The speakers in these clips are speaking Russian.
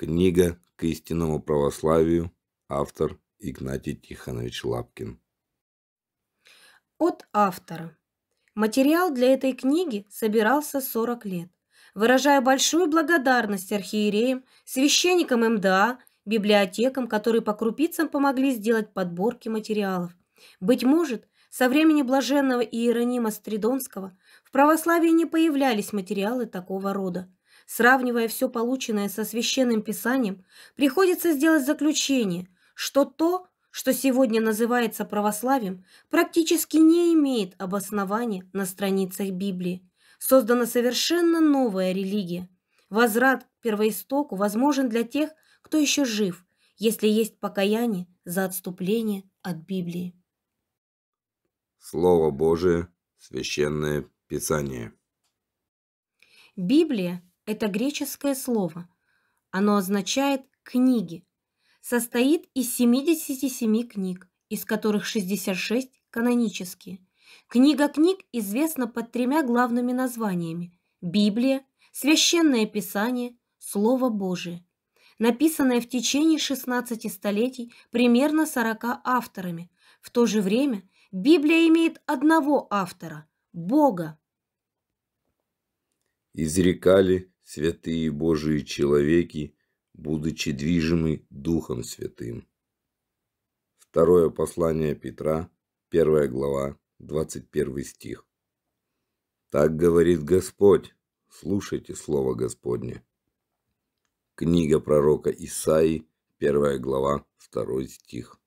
Книга «К истинному православию», автор Игнатий Тихонович Лапкин. От автора. Материал для этой книги собирался 40 лет. Выражаю большую благодарность архиереям, священникам МДА, библиотекам, которые по крупицам помогли сделать подборки материалов. Быть может, со времени блаженного Иеронима Стридонского в православии не появлялись материалы такого рода – Сравнивая все полученное со священным писанием, приходится сделать заключение, что то, что сегодня называется православием, практически не имеет обоснования на страницах Библии. Создана совершенно новая религия. Возврат к первоистоку возможен для тех, кто еще жив, если есть покаяние за отступление от Библии. Слово Божие, священное Писание. Библия это греческое слово. Оно означает «книги». Состоит из 77 книг, из которых 66 канонические. Книга книг известна под тремя главными названиями – Библия, Священное Писание, Слово Божие, написанное в течение 16 столетий примерно 40 авторами. В то же время Библия имеет одного автора – Бога. Изрекали святые Божии человеки, будучи движимы Духом Святым. Второе послание Петра, 1 глава, 21 стих. Так говорит Господь, слушайте Слово Господне. Книга пророка Исаи, 1 глава, 2 стих.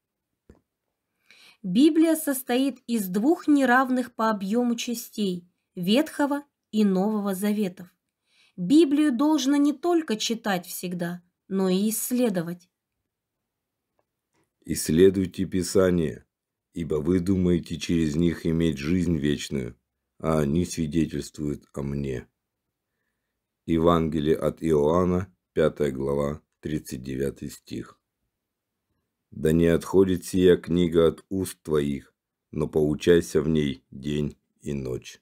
Библия состоит из двух неравных по объему частей – Ветхого и Нового Заветов – Библию должно не только читать всегда, но и исследовать. Исследуйте Писание, ибо вы думаете через них иметь жизнь вечную, а они свидетельствуют о мне. Евангелие от Иоанна, 5 глава, 39 стих. Да не отходит сия книга от уст твоих, но поучайся в ней день и ночь.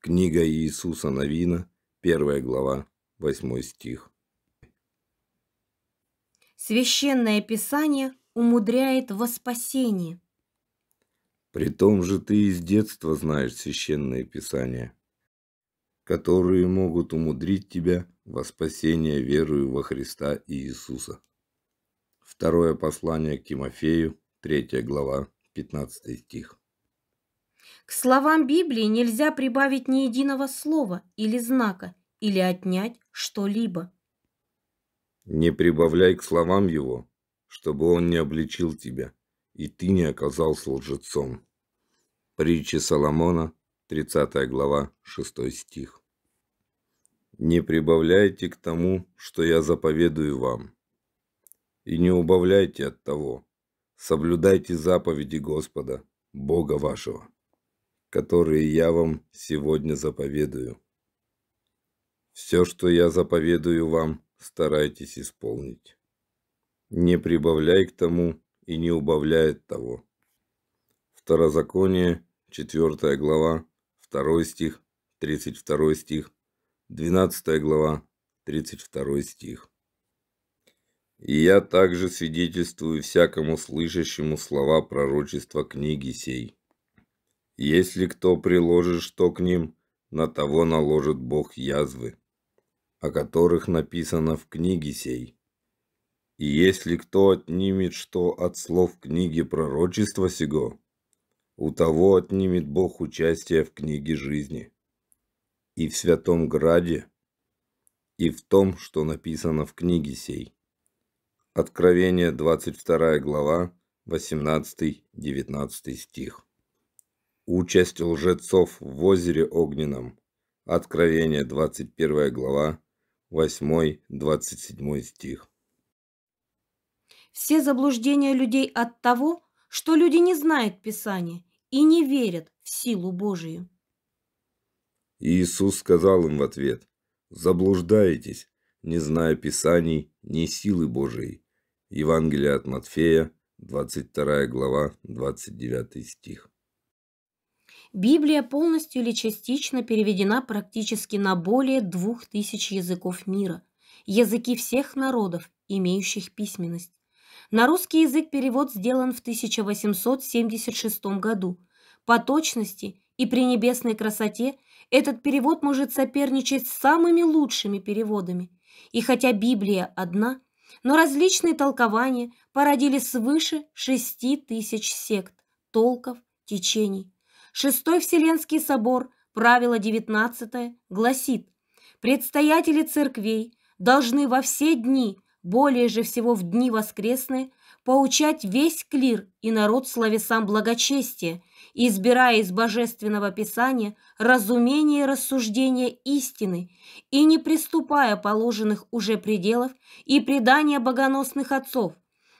Книга Иисуса Новина, Первая глава, восьмой стих. Священное Писание умудряет во спасение. При том же ты из детства знаешь Священное Писание, которые могут умудрить тебя во спасение верою во Христа и Иисуса. Второе послание к Тимофею, 3 глава, 15 стих. К словам Библии нельзя прибавить ни единого слова или знака, или отнять что-либо. Не прибавляй к словам его, чтобы он не обличил тебя, и ты не оказался лжецом. Притча Соломона, 30 глава, 6 стих. Не прибавляйте к тому, что я заповедую вам, и не убавляйте от того. Соблюдайте заповеди Господа, Бога вашего которые я вам сегодня заповедую. Все, что я заповедую вам, старайтесь исполнить. Не прибавляй к тому и не убавляй от того. Второзаконие, 4 глава, 2 стих, 32 стих, 12 глава, 32 стих. И я также свидетельствую всякому слышащему слова пророчества книги сей. Если кто приложит что к ним, на того наложит Бог язвы, о которых написано в книге сей. И если кто отнимет что от слов книги пророчества сего, у того отнимет Бог участие в книге жизни. И в Святом Граде, и в том, что написано в книге сей. Откровение 22 глава, 18-19 стих. Участь лжецов в озере огненном. Откровение, 21 глава, 8-27 стих. Все заблуждения людей от того, что люди не знают Писания и не верят в силу Божию. Иисус сказал им в ответ, «Заблуждаетесь, не зная Писаний, ни силы Божией». Евангелие от Матфея, 22 глава, 29 стих. Библия полностью или частично переведена практически на более двух тысяч языков мира, языки всех народов, имеющих письменность. На русский язык перевод сделан в 1876 году. По точности и при небесной красоте этот перевод может соперничать с самыми лучшими переводами. И хотя Библия одна, но различные толкования породили свыше шести тысяч сект, толков, течений. Шестой Вселенский собор, правило 19, гласит, предстоятели церквей должны во все дни, более же всего в дни воскресные, поучать весь клир и народ словесам благочестия, избирая из Божественного Писания разумение и рассуждение истины и не приступая положенных уже пределов и предания богоносных отцов,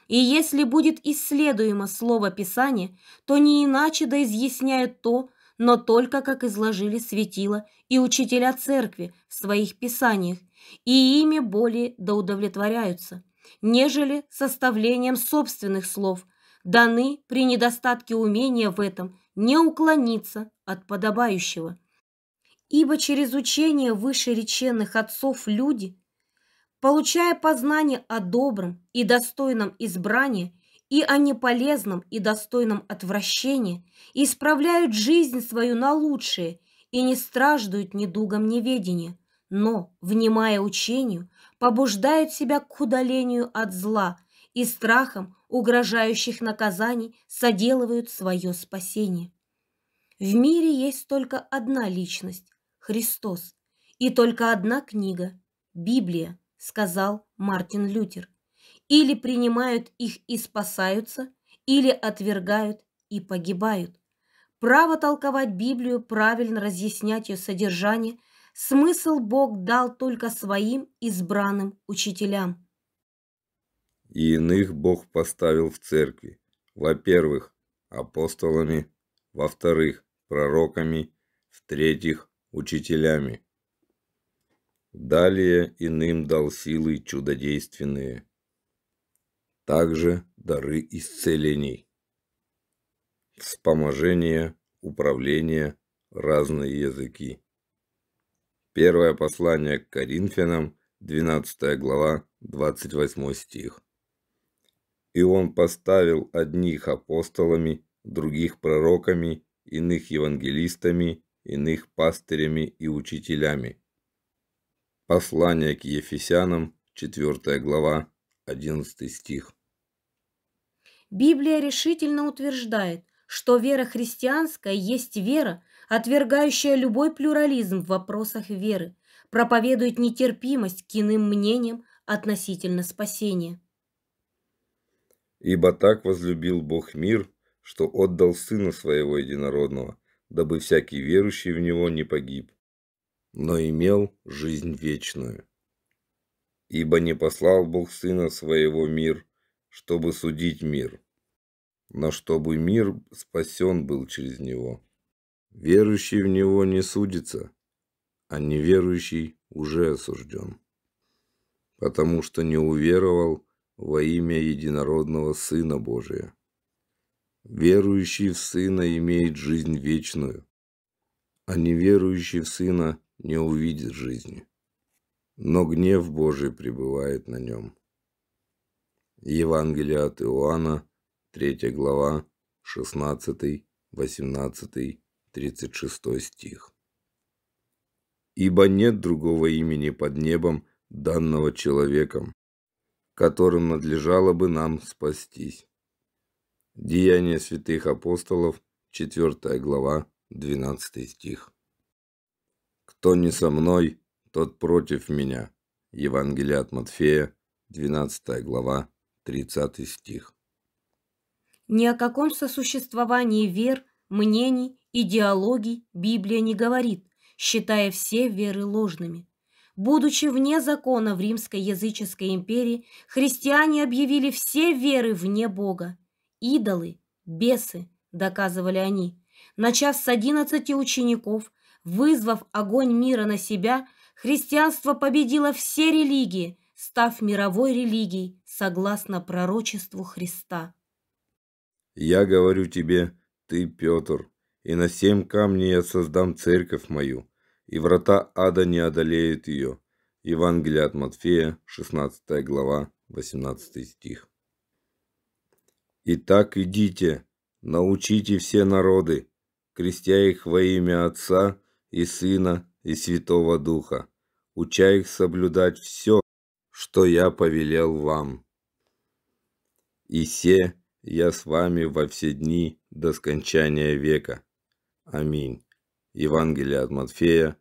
и если будет исследуемо слово Писание, то не иначе да изъясняет то, но только как изложили светила и учителя церкви в своих писаниях, и ими более да удовлетворяются, нежели составлением собственных слов, даны при недостатке умения в этом не уклониться от подобающего. Ибо через учение вышереченных отцов люди получая познание о добром и достойном избрании и о неполезном и достойном отвращении, исправляют жизнь свою на лучшее и не страждают недугом неведения, но, внимая учению, побуждают себя к удалению от зла и страхом угрожающих наказаний соделывают свое спасение. В мире есть только одна личность – Христос, и только одна книга – Библия – сказал Мартин Лютер. Или принимают их и спасаются, или отвергают и погибают. Право толковать Библию, правильно разъяснять ее содержание, смысл Бог дал только своим избранным учителям. И иных Бог поставил в церкви. Во-первых, апостолами, во-вторых, пророками, в-третьих, учителями. Далее иным дал силы чудодейственные, также дары исцелений, вспоможения, управления, разные языки. Первое послание к Коринфянам, 12 глава, 28 стих. И он поставил одних апостолами, других пророками, иных евангелистами, иных пастырями и учителями – Послание к Ефесянам, 4 глава, 11 стих. Библия решительно утверждает, что вера христианская есть вера, отвергающая любой плюрализм в вопросах веры, проповедует нетерпимость к иным мнениям относительно спасения. «Ибо так возлюбил Бог мир, что отдал Сына Своего Единородного, дабы всякий верующий в Него не погиб, но имел жизнь вечную. Ибо не послал Бог Сына Своего мир, чтобы судить мир, но чтобы мир спасен был через Него. Верующий в Него не судится, а неверующий уже осужден, потому что не уверовал во имя единородного Сына Божия. Верующий в Сына имеет жизнь вечную, а неверующий в Сына – не увидит жизни, но гнев Божий пребывает на нем. Евангелие от Иоанна, 3 глава, 16, 18, 36 стих. «Ибо нет другого имени под небом, данного человеком, которым надлежало бы нам спастись». Деяния святых апостолов, 4 глава, 12 стих. Кто не со мной, тот против меня. Евангелие от Матфея, 12 глава, 30 стих. Ни о каком сосуществовании вер, мнений, идеологий Библия не говорит, считая все веры ложными. Будучи вне закона в Римской языческой империи, христиане объявили все веры вне Бога. Идолы, бесы, доказывали они. Начав с одиннадцати учеников – Вызвав огонь мира на себя, христианство победило все религии, став мировой религией, согласно пророчеству Христа. «Я говорю тебе, ты, Петр, и на семь камней я создам церковь мою, и врата ада не одолеют ее». Евангелие от Матфея, 16 глава, 18 стих. «Итак, идите, научите все народы, крестя их во имя Отца и Сына, и Святого Духа, уча их соблюдать все, что я повелел вам. И се я с вами во все дни до скончания века. Аминь. Евангелие от Матфея,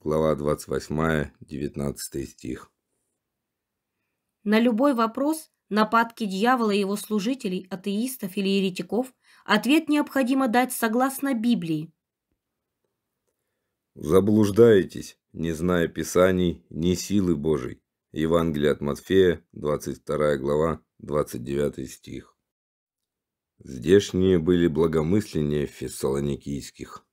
глава 28, 19 стих. На любой вопрос нападки дьявола и его служителей, атеистов или еретиков, ответ необходимо дать согласно Библии – Заблуждаетесь, не зная Писаний, ни силы Божией. Евангелие от Матфея, 22 глава, 29 стих. Здешние были благомысленнее фессалоникийских.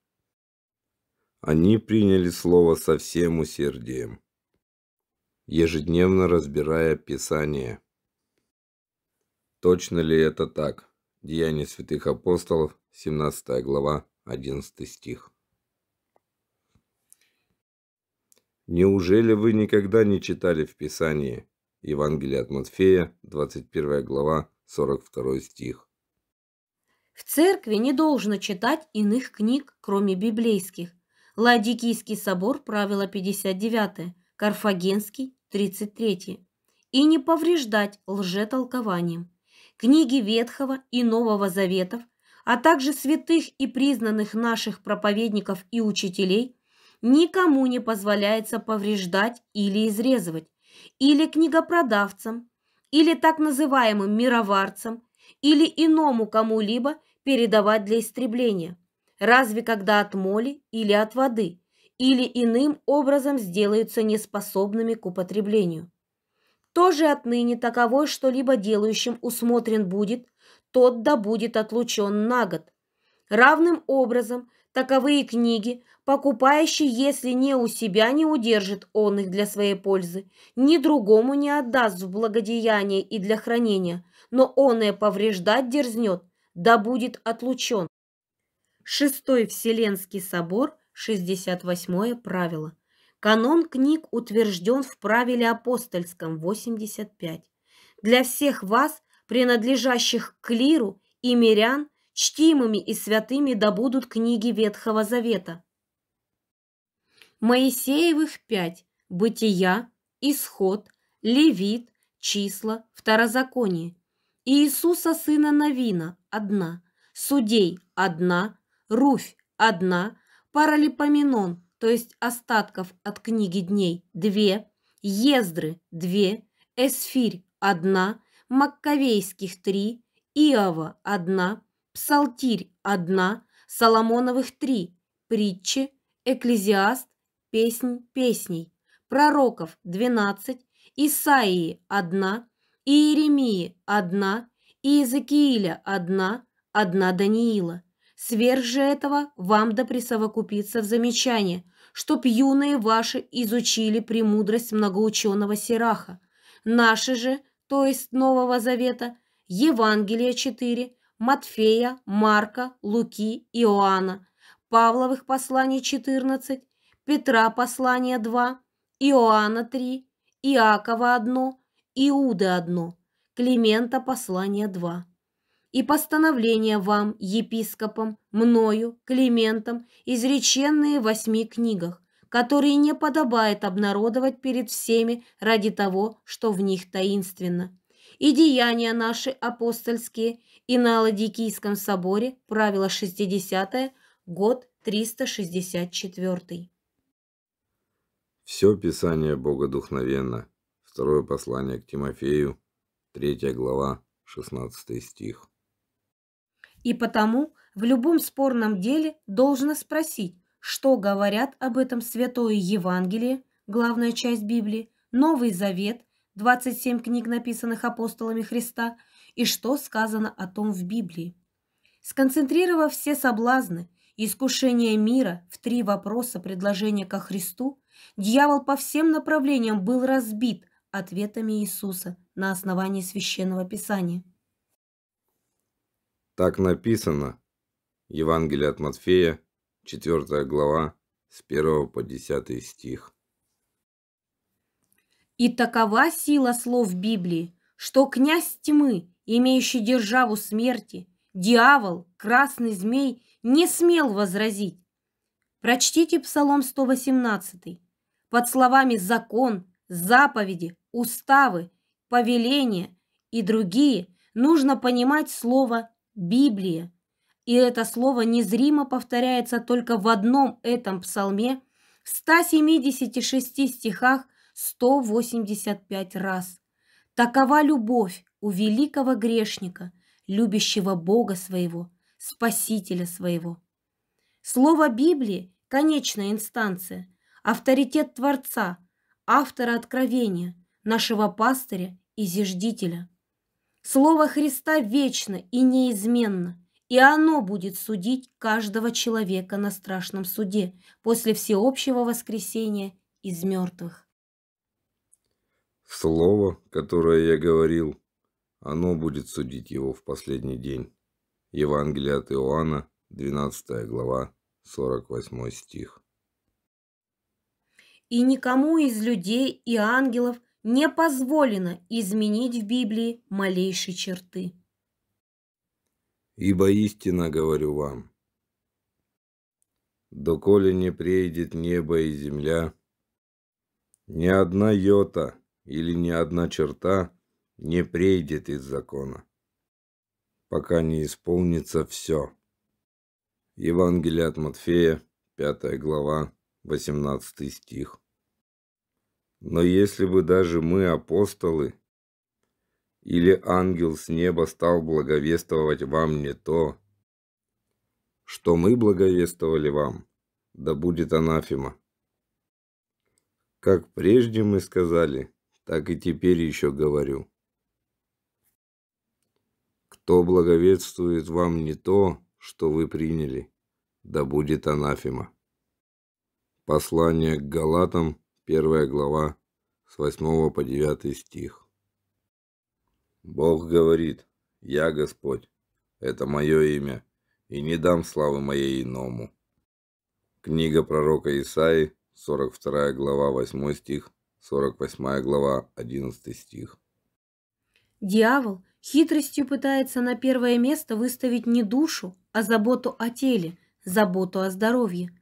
Они приняли слово со всем усердием, ежедневно разбирая Писание. Точно ли это так? Деяния святых апостолов, 17 глава, 11 стих. Неужели вы никогда не читали в Писании? Евангелие от Матфея, 21 глава, 42 стих. В церкви не должно читать иных книг, кроме библейских. Ладикийский собор, правило 59, Карфагенский, 33. И не повреждать лжетолкованием. Книги Ветхого и Нового Заветов, а также святых и признанных наших проповедников и учителей – никому не позволяется повреждать или изрезывать, или книгопродавцам, или так называемым мироварцам, или иному кому-либо передавать для истребления, разве когда от моли или от воды, или иным образом сделаются неспособными к употреблению. Тоже отныне таковой что-либо делающим усмотрен будет, тот да будет отлучен на год. Равным образом таковые книги Покупающий, если не у себя не удержит он их для своей пользы, ни другому не отдаст в благодеяние и для хранения, но он и повреждать дерзнет, да будет отлучен. Шестой Вселенский собор, 68 правило. Канон книг утвержден в правиле апостольском 85. Для всех вас, принадлежащих к клиру и мирян, чтимыми и святыми да будут книги Ветхого Завета – Моисеевых пять – Бытия, Исход, Левит, Числа, Второзаконие. Иисуса сына Навина – одна, Судей – одна, Руфь – одна, Паралипоменон, то есть остатков от книги дней – две, Ездры – две, Эсфирь – одна, Маккавейских – три, Иова – одна, Псалтирь – одна, Соломоновых – три, Притчи, Экклезиаст песнь песней, пророков 12, Исаии 1, Иеремии 1, Иезекииля 1, 1 Даниила. Сверх же этого вам да присовокупиться в замечание, чтоб юные ваши изучили премудрость многоученого Сераха Наши же, то есть Нового Завета, Евангелия 4, Матфея, Марка, Луки, Иоанна, Павловых посланий 14, Петра послание 2, Иоанна 3, Иакова 1, Иуды 1, Климента послание 2. И постановление вам, епископам, мною, Климентом, изреченные в восьми книгах, которые не подобает обнародовать перед всеми ради того, что в них таинственно. И деяния наши апостольские, и на Ладикийском соборе, правило 60 год 364. Все Писание Богодухновенно. Второе послание к Тимофею, третья глава, 16 стих. И потому в любом спорном деле должно спросить, что говорят об этом Святое Евангелие, главная часть Библии, Новый Завет, 27 книг, написанных апостолами Христа, и что сказано о том в Библии. Сконцентрировав все соблазны и искушения мира в три вопроса предложения ко Христу, Дьявол по всем направлениям был разбит ответами Иисуса на основании священного писания. Так написано. Евангелие от Матфея, 4 глава, с 1 по 10 стих. И такова сила слов Библии, что князь тьмы, имеющий державу смерти, дьявол, красный змей, не смел возразить. Прочтите Псалом 118. Под словами «закон», «заповеди», «уставы», «повеления» и другие нужно понимать слово «Библия». И это слово незримо повторяется только в одном этом псалме в 176 стихах 185 раз. Такова любовь у великого грешника, любящего Бога своего, Спасителя своего. Слово Библии – конечная инстанция – авторитет Творца, автора откровения, нашего пастыря и зиждителя. Слово Христа вечно и неизменно, и оно будет судить каждого человека на страшном суде после всеобщего воскресения из мертвых. Слово, которое я говорил, оно будет судить его в последний день. Евангелие от Иоанна, 12 глава, 48 стих и никому из людей и ангелов не позволено изменить в Библии малейшие черты. Ибо истинно говорю вам, доколе не приедет небо и земля, ни одна йота или ни одна черта не приедет из закона, пока не исполнится все. Евангелие от Матфея, 5 глава, 18 стих. Но если бы даже мы, апостолы, или ангел с неба стал благовествовать вам не то, что мы благовествовали вам, да будет анафема. Как прежде мы сказали, так и теперь еще говорю. Кто благовествует вам не то, что вы приняли, да будет анафема. Послание к Галатам, первая глава, с 8 по 9 стих. Бог говорит, «Я Господь, это мое имя, и не дам славы моей иному». Книга пророка Исаи, 42 глава, 8 стих, 48 глава, 11 стих. Дьявол хитростью пытается на первое место выставить не душу, а заботу о теле, заботу о здоровье –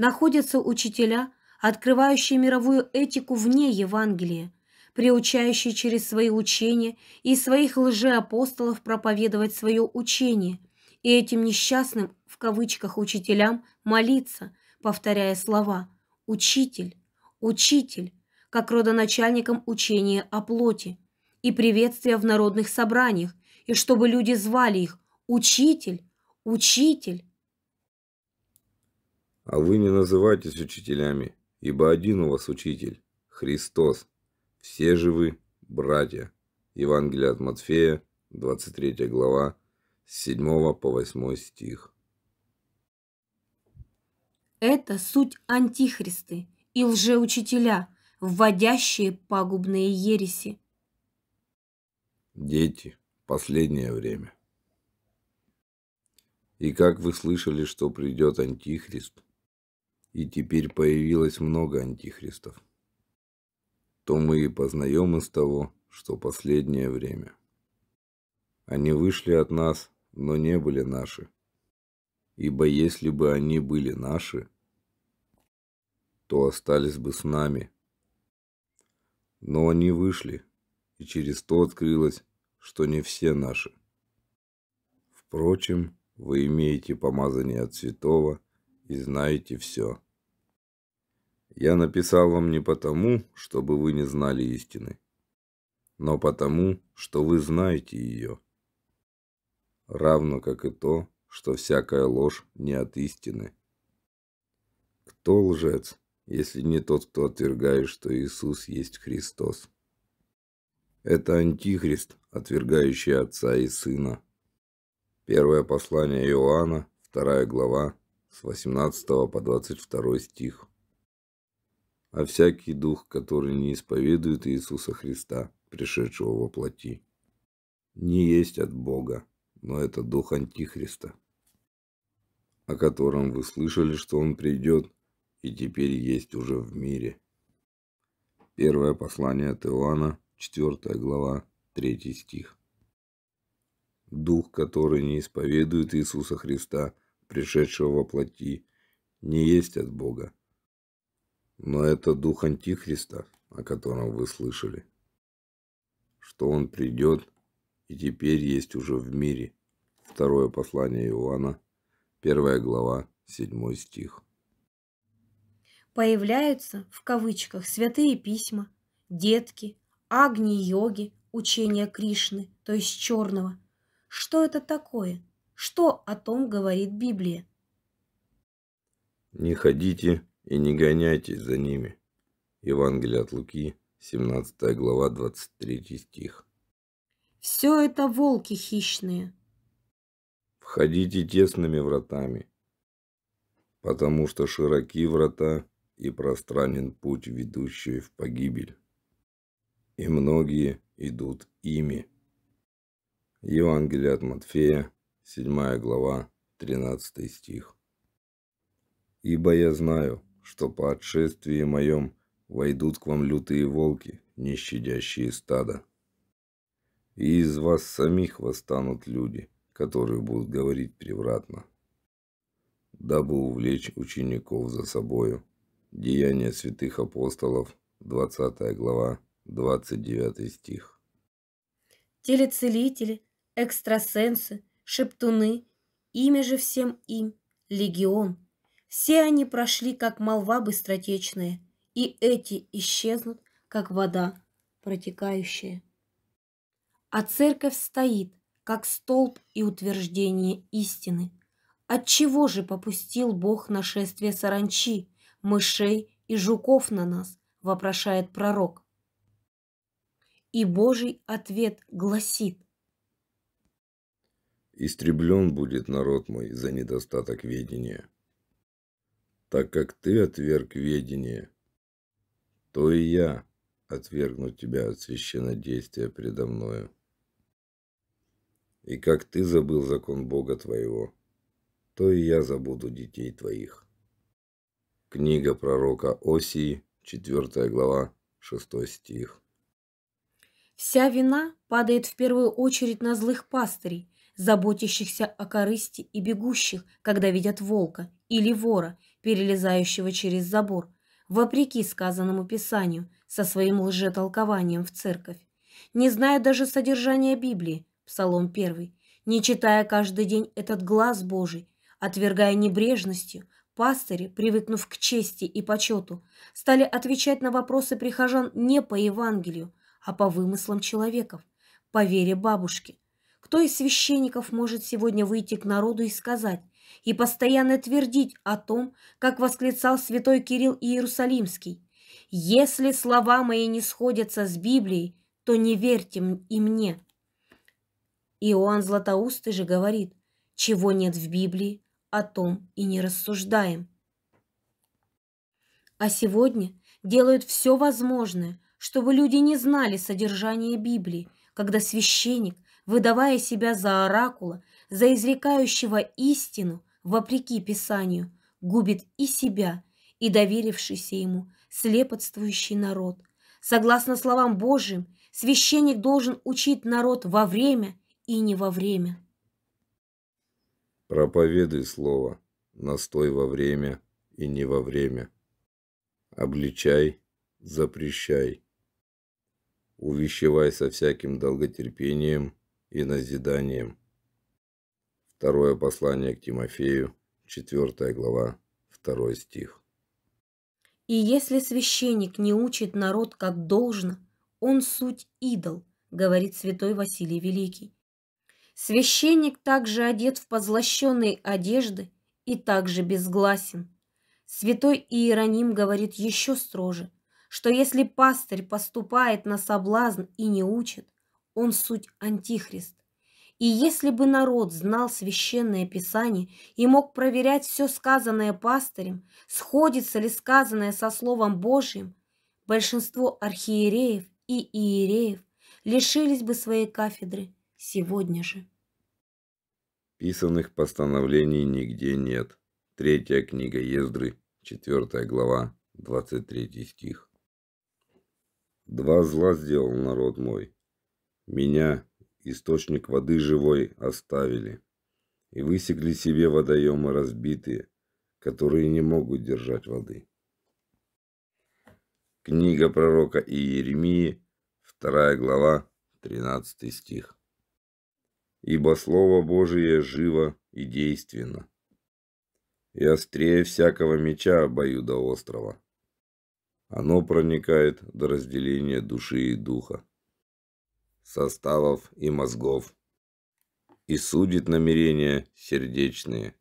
находятся учителя, открывающие мировую этику вне Евангелия, приучающие через свои учения и своих лжеапостолов проповедовать свое учение, и этим несчастным, в кавычках, учителям молиться, повторяя слова «Учитель, учитель», как родоначальником учения о плоти, и приветствия в народных собраниях, и чтобы люди звали их «Учитель, учитель». А вы не называйтесь учителями, ибо один у вас учитель – Христос. Все же вы братья. Евангелие от Матфея, 23 глава, с 7 по 8 стих. Это суть антихристы и лжеучителя, вводящие пагубные ереси. Дети, последнее время. И как вы слышали, что придет антихрист – и теперь появилось много антихристов. То мы и познаем из того, что последнее время. Они вышли от нас, но не были наши. Ибо если бы они были наши, то остались бы с нами. Но они вышли, и через то открылось, что не все наши. Впрочем, вы имеете помазание от святого – и знаете все. Я написал вам не потому, чтобы вы не знали истины, но потому, что вы знаете ее. Равно как и то, что всякая ложь не от истины. Кто лжец, если не тот, кто отвергает, что Иисус есть Христос? Это антихрист, отвергающий Отца и Сына. Первое послание Иоанна, вторая глава, с 18 по 22 стих. А всякий дух, который не исповедует Иисуса Христа, пришедшего во плоти, не есть от Бога, но это дух Антихриста, о котором вы слышали, что он придет, и теперь есть уже в мире. Первое послание от Иоанна, 4 глава, 3 стих. Дух, который не исповедует Иисуса Христа – пришедшего во плоти, не есть от Бога. Но это дух Антихриста, о котором вы слышали, что он придет и теперь есть уже в мире. Второе послание Иоанна, первая глава, седьмой стих. Появляются, в кавычках, святые письма, детки, агни-йоги, учения Кришны, то есть черного. Что это такое – что о том говорит Библия? Не ходите и не гоняйтесь за ними. Евангелие от Луки, 17 глава, 23 стих. Все это волки хищные. Входите тесными вратами, потому что широки врата и пространен путь, ведущий в погибель. И многие идут ими. Евангелие от Матфея, седьмая глава, тринадцатый стих. «Ибо я знаю, что по отшествии моем войдут к вам лютые волки, не щадящие стада. И из вас самих восстанут люди, которые будут говорить превратно, дабы увлечь учеников за собою». Деяния святых апостолов, 20 глава, 29 стих. Телецелители, экстрасенсы – шептуны, имя же всем им, легион. Все они прошли, как молва быстротечная, и эти исчезнут, как вода протекающая. А церковь стоит, как столб и утверждение истины. Отчего же попустил Бог нашествие саранчи, мышей и жуков на нас, вопрошает пророк. И Божий ответ гласит – истреблен будет народ мой за недостаток ведения. Так как ты отверг ведение, то и я отвергну тебя от священнодействия предо мною. И как ты забыл закон Бога твоего, то и я забуду детей твоих. Книга пророка Осии, 4 глава, 6 стих. Вся вина падает в первую очередь на злых пастырей, заботящихся о корысти и бегущих, когда видят волка или вора, перелезающего через забор, вопреки сказанному писанию, со своим лжетолкованием в церковь. Не зная даже содержания Библии, Псалом 1, не читая каждый день этот глаз Божий, отвергая небрежностью, пастыри, привыкнув к чести и почету, стали отвечать на вопросы прихожан не по Евангелию, а по вымыслам человеков, по вере бабушки – кто из священников может сегодня выйти к народу и сказать, и постоянно твердить о том, как восклицал святой Кирилл Иерусалимский, «Если слова мои не сходятся с Библией, то не верьте и мне». Иоанн Златоустый же говорит, «Чего нет в Библии, о том и не рассуждаем». А сегодня делают все возможное, чтобы люди не знали содержание Библии, когда священник – выдавая себя за оракула, за изрекающего истину, вопреки Писанию, губит и себя, и доверившийся ему слепотствующий народ. Согласно словам Божьим, священник должен учить народ во время и не во время. Проповедуй слово, настой во время и не во время. Обличай, запрещай. Увещевай со всяким долготерпением – и назиданием. Второе послание к Тимофею, 4 глава, 2 стих. И если священник не учит народ как должно, он суть идол, говорит святой Василий Великий. Священник также одет в позлощенные одежды и также безгласен. Святой Иероним говорит еще строже, что если пастырь поступает на соблазн и не учит – он суть антихрист. И если бы народ знал священное писание и мог проверять все сказанное пастырем, сходится ли сказанное со Словом Божьим, большинство архиереев и иереев лишились бы своей кафедры сегодня же. Писанных постановлений нигде нет. Третья книга Ездры, четвертая глава, 23 стих. «Два зла сделал народ мой, меня, источник воды живой, оставили. И высекли себе водоемы разбитые, которые не могут держать воды. Книга пророка Иеремии, 2 глава, 13 стих. Ибо Слово Божие живо и действенно, и острее всякого меча бою до острова. Оно проникает до разделения души и духа составов и мозгов. И судит намерения сердечные.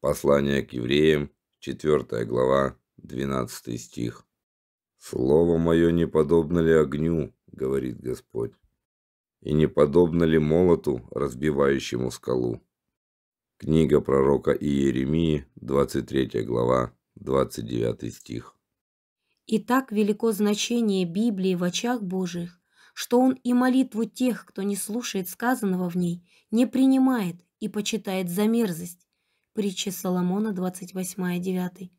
Послание к евреям, 4 глава, 12 стих. «Слово мое не подобно ли огню, — говорит Господь, — и не подобно ли молоту, разбивающему скалу?» Книга пророка Иеремии, 23 глава, 29 стих. И так велико значение Библии в очах Божьих, что он и молитву тех, кто не слушает сказанного в ней, не принимает и почитает за мерзость. Притча Соломона 28.9.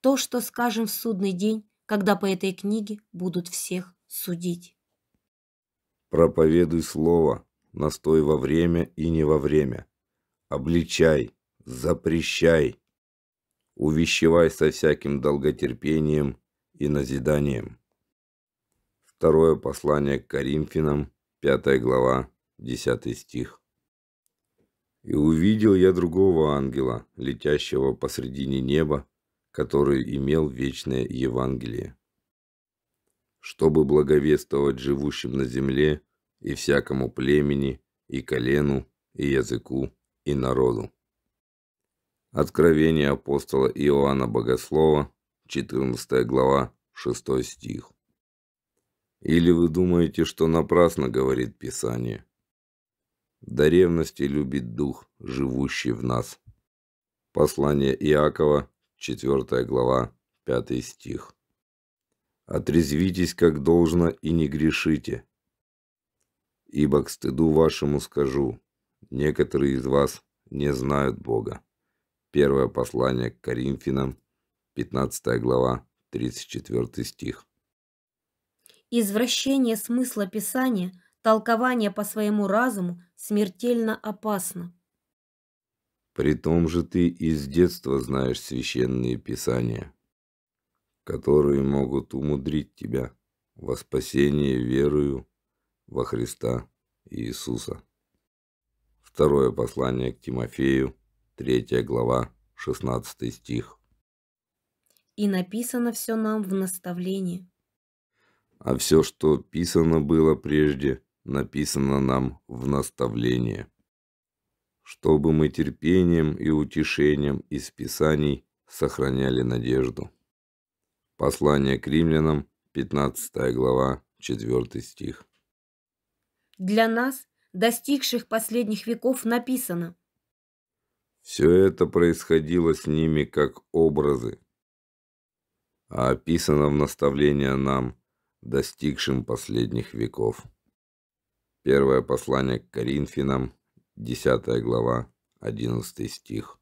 То, что скажем в судный день, когда по этой книге будут всех судить. Проповедуй слово, настой во время и не во время. Обличай, запрещай, увещевай со всяким долготерпением и назиданием. Второе послание к Коринфянам, 5 глава, 10 стих. «И увидел я другого ангела, летящего посредине неба, который имел вечное Евангелие, чтобы благовествовать живущим на земле и всякому племени, и колену, и языку, и народу». Откровение апостола Иоанна Богослова, 14 глава, 6 стих. Или вы думаете, что напрасно говорит Писание? До ревности любит Дух, живущий в нас. Послание Иакова, 4 глава, 5 стих. Отрезвитесь как должно и не грешите. Ибо к стыду вашему скажу, некоторые из вас не знают Бога. Первое послание к Коринфянам, 15 глава, 34 стих. Извращение смысла Писания, толкование по своему разуму смертельно опасно. При том же ты из детства знаешь священные Писания, которые могут умудрить тебя во спасение верою во Христа Иисуса. Второе послание к Тимофею, 3 глава, 16 стих. И написано все нам в наставлении а все, что писано было прежде, написано нам в наставление. Чтобы мы терпением и утешением из Писаний сохраняли надежду. Послание к римлянам, 15 глава, 4 стих. Для нас, достигших последних веков, написано. Все это происходило с ними как образы, а описано в наставление нам – достигшим последних веков. Первое послание к Коринфянам, 10 глава, 11 стих.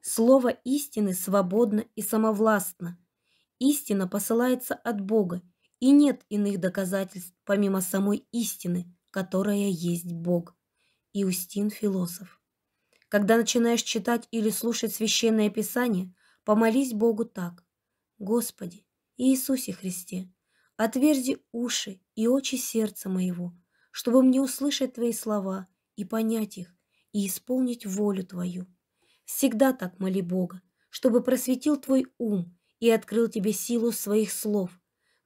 Слово истины свободно и самовластно. Истина посылается от Бога, и нет иных доказательств, помимо самой истины, которая есть Бог. Иустин Философ. Когда начинаешь читать или слушать священное писание, помолись Богу так: Господи, Иисусе Христе, Отверзи уши и очи сердца моего, чтобы мне услышать твои слова и понять их, и исполнить волю твою. Всегда так моли Бога, чтобы просветил твой ум и открыл тебе силу своих слов.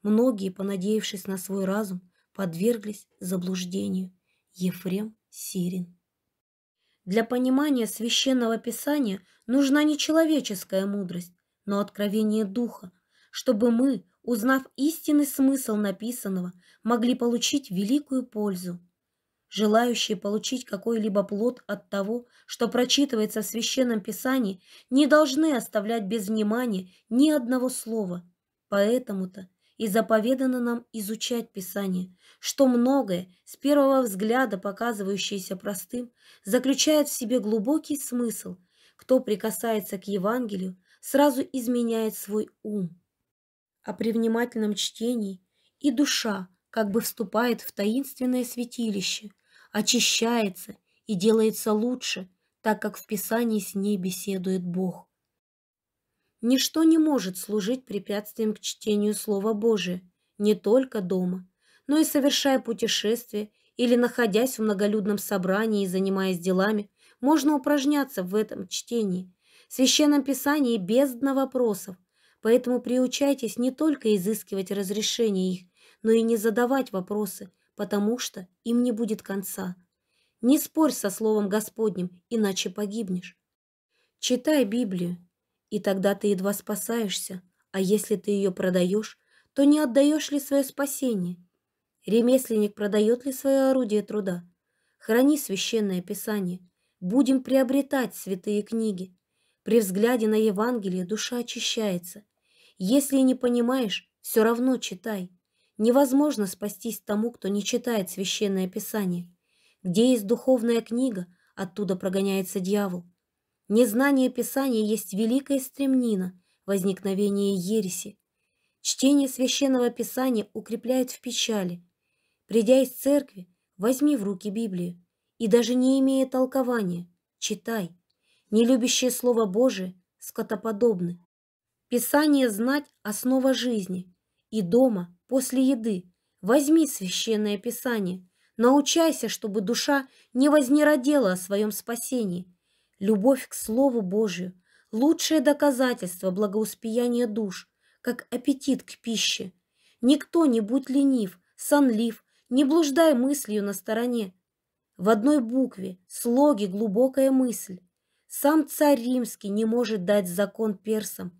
Многие, понадеявшись на свой разум, подверглись заблуждению. Ефрем Сирин. Для понимания священного писания нужна не человеческая мудрость, но откровение духа, чтобы мы, узнав истинный смысл написанного, могли получить великую пользу. Желающие получить какой-либо плод от того, что прочитывается в Священном Писании, не должны оставлять без внимания ни одного слова. Поэтому-то и заповедано нам изучать Писание, что многое, с первого взгляда показывающееся простым, заключает в себе глубокий смысл. Кто прикасается к Евангелию, сразу изменяет свой ум а при внимательном чтении и душа как бы вступает в таинственное святилище, очищается и делается лучше, так как в Писании с ней беседует Бог. Ничто не может служить препятствием к чтению Слова Божия, не только дома, но и совершая путешествие или находясь в многолюдном собрании и занимаясь делами, можно упражняться в этом чтении, в Священном Писании бездна вопросов – Поэтому приучайтесь не только изыскивать разрешение их, но и не задавать вопросы, потому что им не будет конца. Не спорь со словом Господним, иначе погибнешь. Читай Библию, и тогда ты едва спасаешься, а если ты ее продаешь, то не отдаешь ли свое спасение? Ремесленник продает ли свое орудие труда? Храни священное писание. Будем приобретать святые книги. При взгляде на Евангелие душа очищается. Если не понимаешь, все равно читай. Невозможно спастись тому, кто не читает священное писание. Где есть духовная книга, оттуда прогоняется дьявол. Незнание писания есть великая стремнина возникновения ереси. Чтение священного писания укрепляет в печали. Придя из церкви, возьми в руки Библию и даже не имея толкования, читай. Нелюбящее Слово Божие скотоподобны. Писание знать – основа жизни. И дома, после еды, возьми священное писание. Научайся, чтобы душа не вознеродела о своем спасении. Любовь к Слову Божию – лучшее доказательство благоуспеяния душ, как аппетит к пище. Никто не будь ленив, сонлив, не блуждай мыслью на стороне. В одной букве, слоге глубокая мысль. Сам царь римский не может дать закон персам –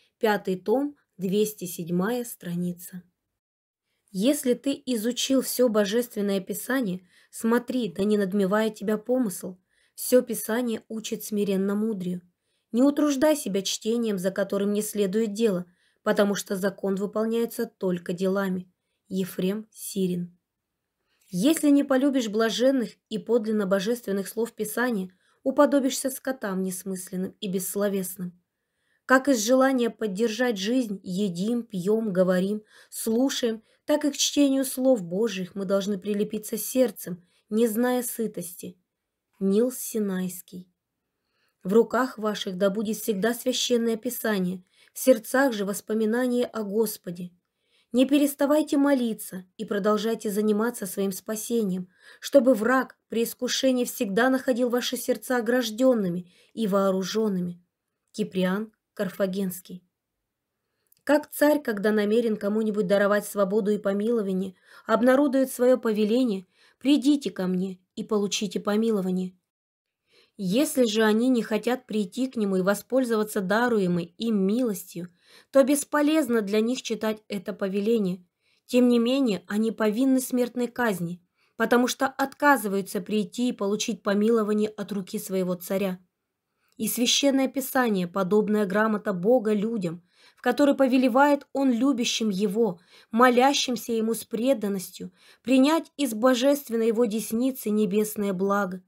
Пятый том, 207 страница. Если ты изучил все Божественное Писание, смотри, да не надмевая тебя помысл. Все Писание учит смиренно мудрию. Не утруждай себя чтением, за которым не следует дело, потому что закон выполняется только делами. Ефрем Сирин. Если не полюбишь блаженных и подлинно божественных слов Писания, уподобишься скотам несмысленным и бессловесным. Как из желания поддержать жизнь едим, пьем, говорим, слушаем, так и к чтению слов Божьих мы должны прилепиться сердцем, не зная сытости. Нил Синайский. В руках ваших да будет всегда священное Писание, в сердцах же воспоминание о Господе. Не переставайте молиться и продолжайте заниматься своим спасением, чтобы враг при искушении всегда находил ваши сердца огражденными и вооруженными. Киприан Карфагенский. Как царь, когда намерен кому-нибудь даровать свободу и помилование, обнародует свое повеление «Придите ко мне и получите помилование». Если же они не хотят прийти к нему и воспользоваться даруемой им милостью, то бесполезно для них читать это повеление. Тем не менее, они повинны смертной казни, потому что отказываются прийти и получить помилование от руки своего царя. И священное писание, подобная грамота Бога людям, в которой повелевает Он любящим Его, молящимся Ему с преданностью, принять из божественной Его десницы небесное благо.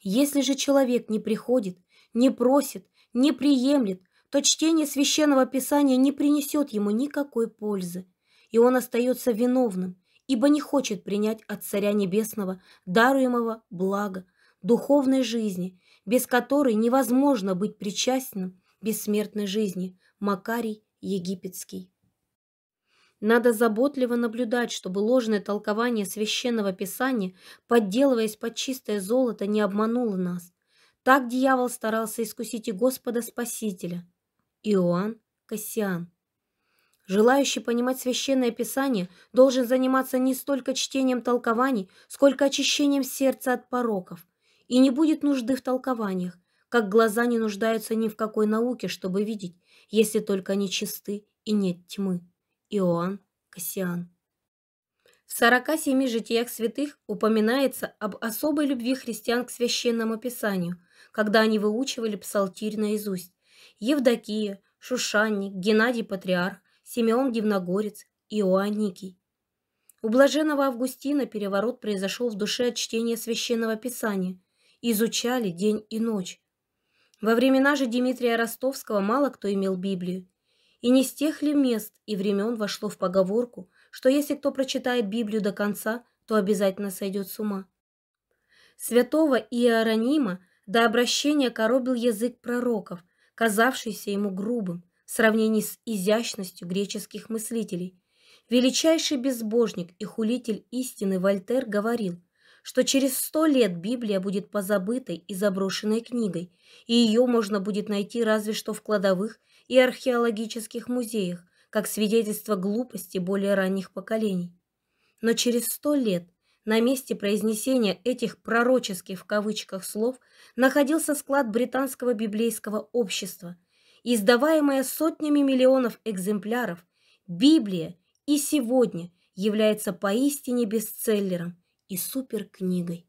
Если же человек не приходит, не просит, не приемлет, то чтение священного писания не принесет ему никакой пользы, и он остается виновным, ибо не хочет принять от Царя Небесного даруемого блага, духовной жизни без которой невозможно быть причастным бессмертной жизни, Макарий Египетский. Надо заботливо наблюдать, чтобы ложное толкование священного писания, подделываясь под чистое золото, не обмануло нас. Так дьявол старался искусить и Господа Спасителя. Иоанн Кассиан. Желающий понимать священное писание должен заниматься не столько чтением толкований, сколько очищением сердца от пороков – и не будет нужды в толкованиях, как глаза не нуждаются ни в какой науке, чтобы видеть, если только они чисты и нет тьмы. Иоанн Кассиан. В 47 житиях святых упоминается об особой любви христиан к священному писанию, когда они выучивали псалтирь наизусть. Евдокия, Шушанник, Геннадий Патриарх, Симеон Дивногорец, Иоанн Никий. У блаженного Августина переворот произошел в душе от чтения священного писания – изучали день и ночь. Во времена же Дмитрия Ростовского мало кто имел Библию. И не с тех ли мест и времен вошло в поговорку, что если кто прочитает Библию до конца, то обязательно сойдет с ума. Святого Иеронима до обращения коробил язык пророков, казавшийся ему грубым в сравнении с изящностью греческих мыслителей. Величайший безбожник и хулитель истины Вольтер говорил – что через сто лет Библия будет позабытой и заброшенной книгой, и ее можно будет найти разве что в кладовых и археологических музеях, как свидетельство глупости более ранних поколений. Но через сто лет на месте произнесения этих пророческих в кавычках слов находился склад британского библейского общества, издаваемая сотнями миллионов экземпляров, Библия и сегодня является поистине бестселлером – и суперкнигой.